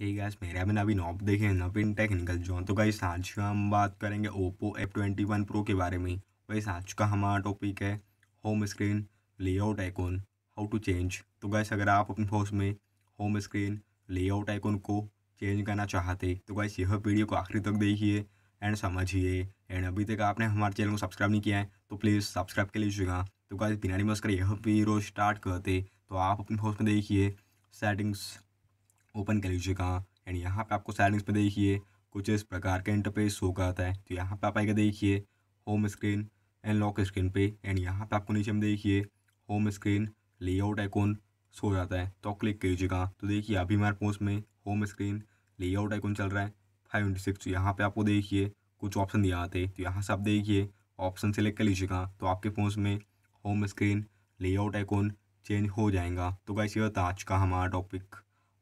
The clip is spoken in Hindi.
हे गैस मेरा बिना अभी नॉप देखे नवीन टेक्निकल जोन तो गाइस आज का हम बात करेंगे Oppo F twenty one pro के बारे में वैसे आज का हमारा टॉपिक है home screen layout icon how to change तो गैस अगर आप अपने फोन में होम स्क्रीन लेआउट आइकॉन को चेंज करना चाहते तो गैस यह वीडियो को आखिरी तक देखिए एंड समझिए एंड अभी तक आपने हमारे चैनल को सब्सक्राइब नहीं किया है तो प्लीज़ सब्सक्राइब कर लीजिएगा तो गैस बिना मस्कर यह वीडियो स्टार्ट करते तो आप अपने फोन में देखिए सेटिंग्स ओपन कर लीजिएगा एंड यहाँ पे आपको सेटिंग्स में देखिए कुछ इस प्रकार का इंटरफेस शो करता है तो यहाँ पे आप आएगा देखिए home screen and lock screen पे एंड यहाँ पे आपको नीचे में देखिए home screen layout icon show हो जाता है तो क्लिक कर लीजिएगा तो देखिए अभी हमारे पोस्ट में होम स्क्रीन लेआउट आइकॉन चल रहा है फाइव इंटू सिक्स यहाँ पर आपको देखिए कुछ ऑप्शन दिया आते हैं तो यहाँ से आप देखिए ऑप्शन सेलेक्ट कर लीजिएगा तो आपके फोन में home screen layout icon change हो जाएगा तो कैसे होता आज का हमारा टॉपिक